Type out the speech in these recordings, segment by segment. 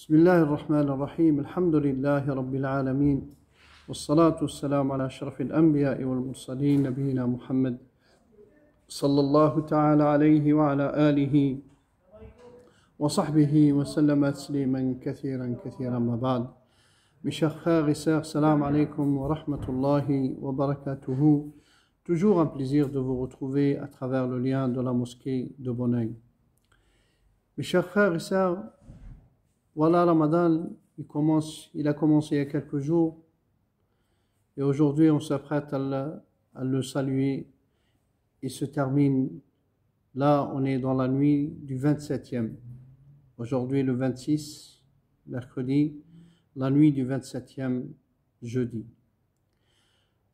بسم الله الرحمن الرحيم الحمد لله رب العالمين والصلاة والسلام على شرف الأنبياء والمرسلين نبينا محمد صلى الله تعالى عليه وعلى آله وصحبه وسلم تسليما كثيرا كثيرا ما بعد مشخا غساق السلام عليكم ورحمة الله وبركاته Toujours un plaisir de vous retrouver à travers le lien de la mosquée de Bonneuil. Mes chers frères et sœurs, Voilà Ramadan, il, commence, il a commencé il y a quelques jours. Et aujourd'hui, on s'apprête à, à, le saluer. Il se termine. Là, on est dans la nuit du 27e. Aujourd'hui, le 26, mercredi, la nuit du 27e, jeudi.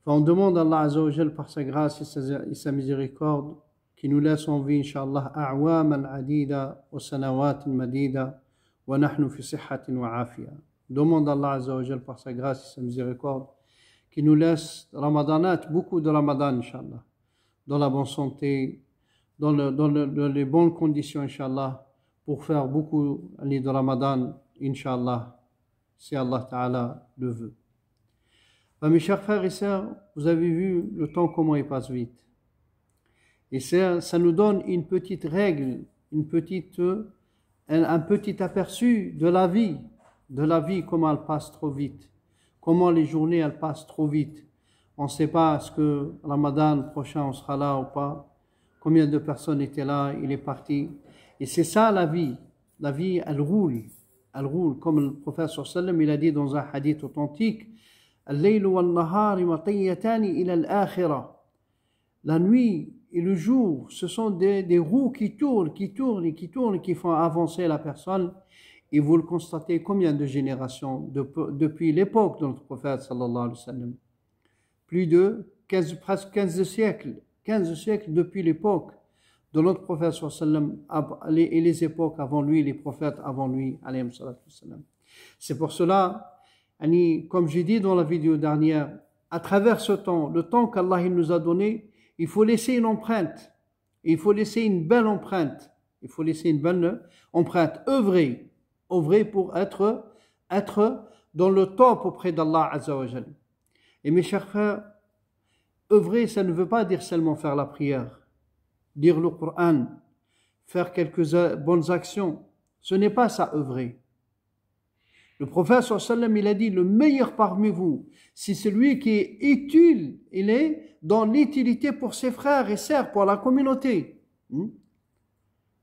Enfin, on demande à Allah Azzawajal, par sa grâce et sa, miséricorde, qui nous laisse en vie, Inch'Allah, a'waman adida, wa sanawatin madida. Demande Allah Azza par sa grâce et sa miséricorde qui nous laisse ramadanat, beaucoup de ramadan, inshallah, dans la bonne santé, dans, les bonnes conditions, inshallah, pour faire beaucoup de ramadan, inshallah, si Allah Ta'ala le veut. Bah, mes chers frères et sœurs, vous avez vu le temps comment il passe vite. Et ça, ça nous donne une petite règle, une petite un, petit aperçu de la vie, de la vie, comment elle passe trop vite, comment les journées, elles passent trop vite. On ne sait pas ce que Ramadan prochain, on sera là ou pas. Combien de personnes étaient là, il est parti. Et c'est ça la vie. La vie, elle roule. Elle roule. Comme le professeur sallam, il a dit dans un hadith authentique, La nuit et le jour, ce sont des, roues qui tournent, qui tournent et qui tournent, qui font avancer la personne. Et vous le constatez, combien de générations depuis l'époque de notre prophète, sallallahu alayhi Plus de 15, presque 15 siècles, 15 siècles depuis l'époque de notre prophète, sallam, et les époques avant lui, les prophètes avant lui, alayhi wa C'est pour cela, Annie, comme j'ai dit dans la vidéo dernière, à travers ce temps, le temps qu'Allah nous a donné, il faut laisser une empreinte. Il faut laisser une belle empreinte. Il faut laisser une belle empreinte. Œuvrer. Œuvrer pour être, être dans le top auprès d'Allah Azzawajal. Et mes chers frères, œuvrer, ça ne veut pas dire seulement faire la prière, dire le Coran, faire quelques euh, bonnes actions. Ce n'est pas ça, œuvrer. Le prophète sallam, il a dit, le meilleur parmi vous, c'est celui qui est utile, il est dans l'utilité pour ses frères et sœurs, pour la communauté. Hmm?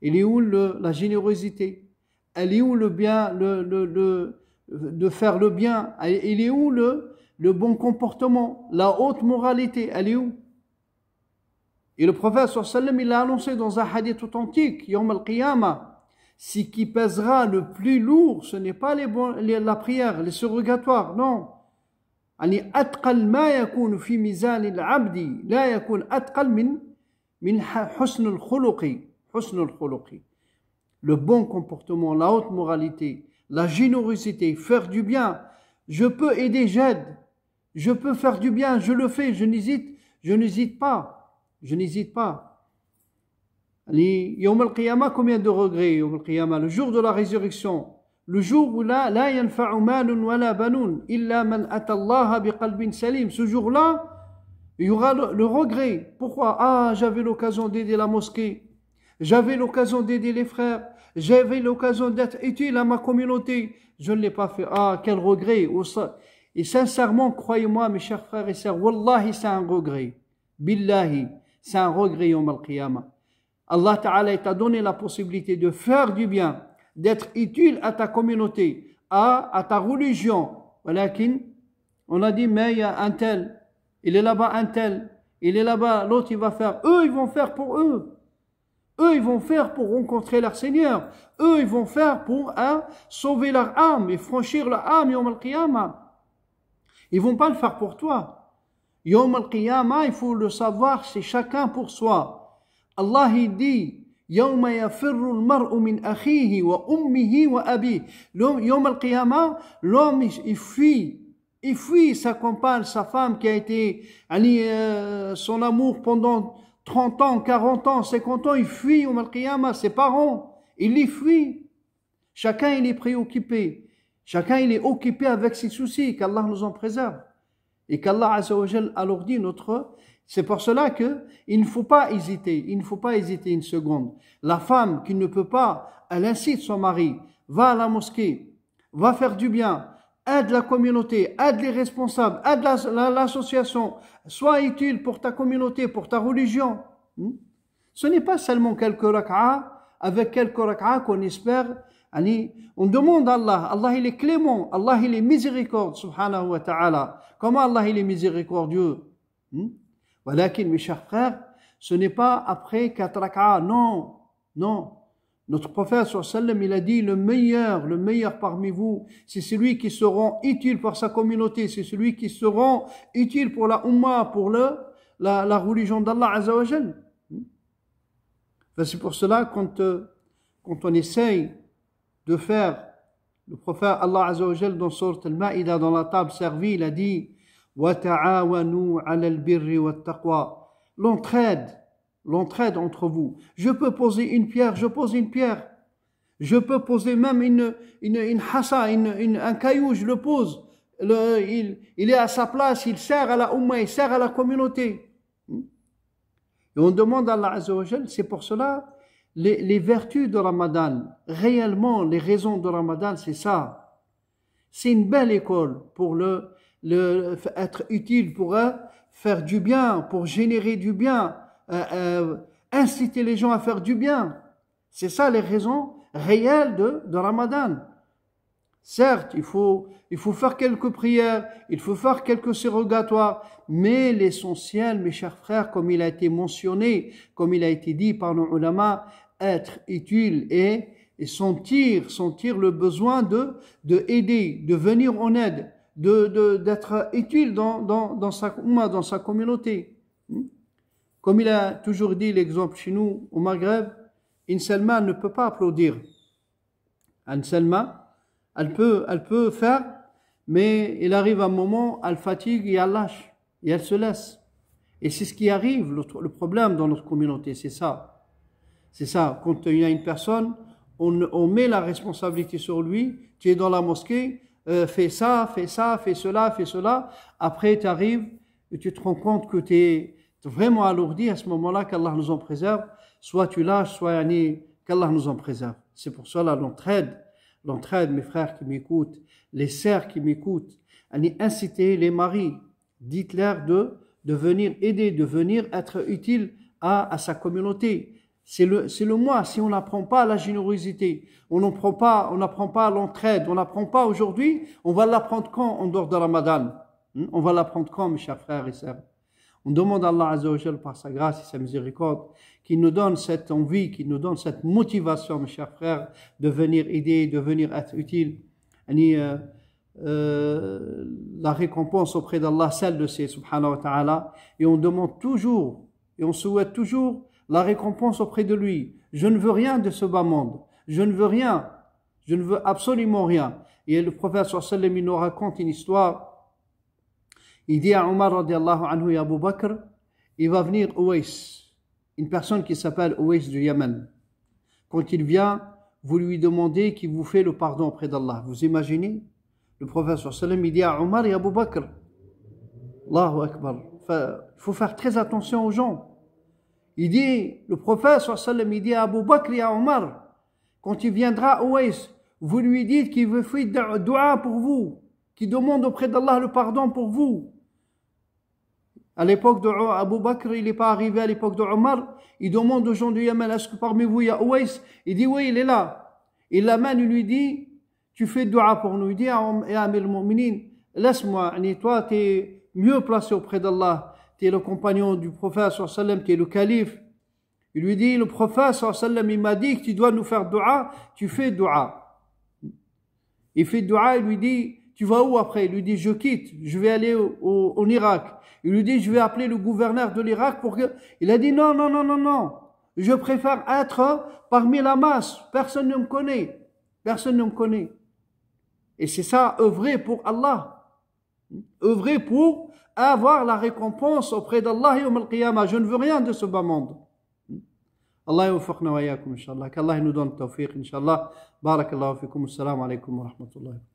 Il est où la générosité Elle est où le bien, le, de faire le bien Il est où le, bon comportement, la haute moralité Elle est où Et le prophète sallam, il a annoncé dans un hadith authentique, Yom al-Qiyamah, ce qui pèsera le plus lourd, ce n'est pas les, les la prière, les surrogatoires, non. le bon comportement la haute moralité la générosité faire du bien je peux aider j'aide je peux faire du bien je le fais je n'hésite je n'hésite pas je n'hésite pas Combien de regrets Le jour de la résurrection. Le jour où la Ce jour-là, il y aura le, regret. Pourquoi Ah, j'avais l'occasion d'aider la mosquée. J'avais l'occasion d'aider les frères. J'avais l'occasion d'être utile à ma communauté. Je ne l'ai pas fait. Ah, quel regret. Et sincèrement, croyez-moi, mes chers frères et sœurs, Wallahi, c'est un regret. Billahi, c'est un regret la al Allah Ta'ala t'a donné la possibilité de faire du bien, d'être utile à ta communauté, à, ta religion. on a dit, mais il y a un tel, il est là-bas un tel, il est là-bas, l'autre il va faire. Eux, ils vont faire pour eux. Eux, ils vont faire pour rencontrer leur Seigneur. Eux, ils vont faire pour hein, sauver leur âme et franchir leur âme Yom al Ils vont pas le faire pour toi. il faut le savoir, c'est chacun pour soi. Allah il dit min wa ummihi wa l'homme il fuit il fuit sa compagne, sa femme qui a été euh, son amour pendant 30 ans, 40 ans, 50 ans, il fuit au ses parents, il les fuit. Chacun il est préoccupé, chacun il est occupé avec ses soucis, qu'Allah nous en préserve. Et qu'Allah alors dit, notre c'est pour cela que il ne faut pas hésiter, il ne faut pas hésiter une seconde. La femme qui ne peut pas, elle incite son mari, va à la mosquée, va faire du bien, aide la communauté, aide les responsables, aide l'association, Soit utile pour ta communauté, pour ta religion. Hmm? Ce n'est pas seulement quelques rak'a, avec quelques rak'a qu'on espère. On demande à Allah, Allah il est clément, Allah il est miséricorde. subhanahu wa ta'ala. Comment Allah il est miséricordieux hmm? Mais mes chers frères, ce n'est pas après quatre non, non. Notre prophète, sallam, il a dit, le meilleur, le meilleur parmi vous, c'est celui qui sera utile pour sa communauté, c'est celui qui sera utile pour la Ummah, pour le, la, religion d'Allah, azawajal. Hmm? Ben, c'est pour cela, quand, euh, quand on essaye de faire, le prophète Allah, azawajal, dans sorte al-Ma'ida, dans la table servie, il a dit, L'entraide, l'entraide entre vous. Je peux poser une pierre, je pose une pierre. Je peux poser même une, une, une hassa, une, un caillou, je le pose. il, il, est à sa place, il sert à la umma il sert à la communauté. Et on demande à Allah Azzawajal, c'est pour cela, les, les, vertus de Ramadan, réellement les raisons de Ramadan, c'est ça. C'est une belle école pour le, le, être utile pour faire du bien, pour générer du bien, euh, euh, inciter les gens à faire du bien. C'est ça les raisons réelles de, Ramadan. Certes, il faut, il faut faire quelques prières, il faut faire quelques sérogatoires, mais l'essentiel, mes chers frères, comme il a été mentionné, comme il a été dit par nos ulama, être utile et, et sentir, sentir le besoin de, de aider, de venir en aide de, d'être utile dans, dans, dans sa dans sa communauté. Hmm? Comme il a toujours dit l'exemple chez nous au Maghreb, une Selma ne peut pas applaudir. Une elle peut, elle peut faire, mais il arrive un moment, elle fatigue et elle lâche, et elle se laisse. Et c'est ce qui arrive, le, problème dans notre communauté, c'est ça. C'est ça, quand il y a une personne, on, on met la responsabilité sur lui, tu es dans la mosquée, euh, fais ça, fais ça, fais cela, fais cela. Après, tu arrives et tu te rends compte que tu es vraiment alourdi à ce moment-là qu'Allah nous en préserve. Soit tu lâches, soit yani, qu'Allah nous en préserve. C'est pour cela l'entraide, l'entraide, mes frères qui m'écoutent, les sœurs qui m'écoutent, inciter les maris, dites-leur de, de venir aider, de venir être utile à, à sa communauté c'est le, c'est le moi. Si on n'apprend pas la générosité, on n'apprend pas, on n'apprend pas l'entraide, on n'apprend pas aujourd'hui, on va l'apprendre quand en dehors de Ramadan? Hmm? On va l'apprendre quand, mes chers frères et sœurs? On demande à Allah par sa grâce et sa miséricorde qu'il nous donne cette envie, qu'il nous donne cette motivation, mes chers frères, de venir aider, de venir être utile. Et, euh, euh, la récompense auprès d'Allah, celle de ses, subhanahu wa ta'ala. Et on demande toujours, et on souhaite toujours la récompense auprès de lui. Je ne veux rien de ce bas monde. Je ne veux rien. Je ne veux absolument rien. Et le prophète sallallahu il nous raconte une histoire. Il dit à Omar radiallahu anhu et Abu Bakr, il va venir Ouais, une personne qui s'appelle Ouais du Yémen. Quand il vient, vous lui demandez qui vous fait le pardon auprès d'Allah. Vous imaginez Le prophète sallallahu il dit à Omar et Abu Bakr, Allahu Akbar. Il faut faire très attention aux gens. Il dit, le prophète sallam, il dit à Abu Bakr et à Omar, quand il viendra à vous lui dites qu'il veut faire dua pour vous, qu'il demande auprès d'Allah le pardon pour vous. À l'époque de Abu Bakr, il n'est pas arrivé à l'époque de il demande aux gens du Yémen, est-ce que parmi vous il y a Ouais Il dit, oui, il est là. Il l'amène, il lui dit, tu fais dua pour nous. Il dit à Amel laisse-moi, toi, tu es mieux placé auprès d'Allah le compagnon du prophète qui qui le calife. Il lui dit, le prophète il m'a dit que tu dois nous faire dua, tu fais dua. Il fait dua, il lui dit, tu vas où après Il lui dit, je quitte, je vais aller au, en Irak. Il lui dit, je vais appeler le gouverneur de l'Irak pour que... Il a dit, non, non, non, non, non. Je préfère être parmi la masse. Personne ne me connaît. Personne ne me connaît. Et c'est ça, œuvrer pour Allah. œuvrer pour avoir la récompense auprès d'Allah et al qiyamah Je ne veux rien de ce bas monde. Allah yuwaffiqna wa iyyakum inshallah. Qu'Allah nous donne tawfiq inshallah. Barakallahu fikum. Assalamu alaykum wa rahmatullahi wa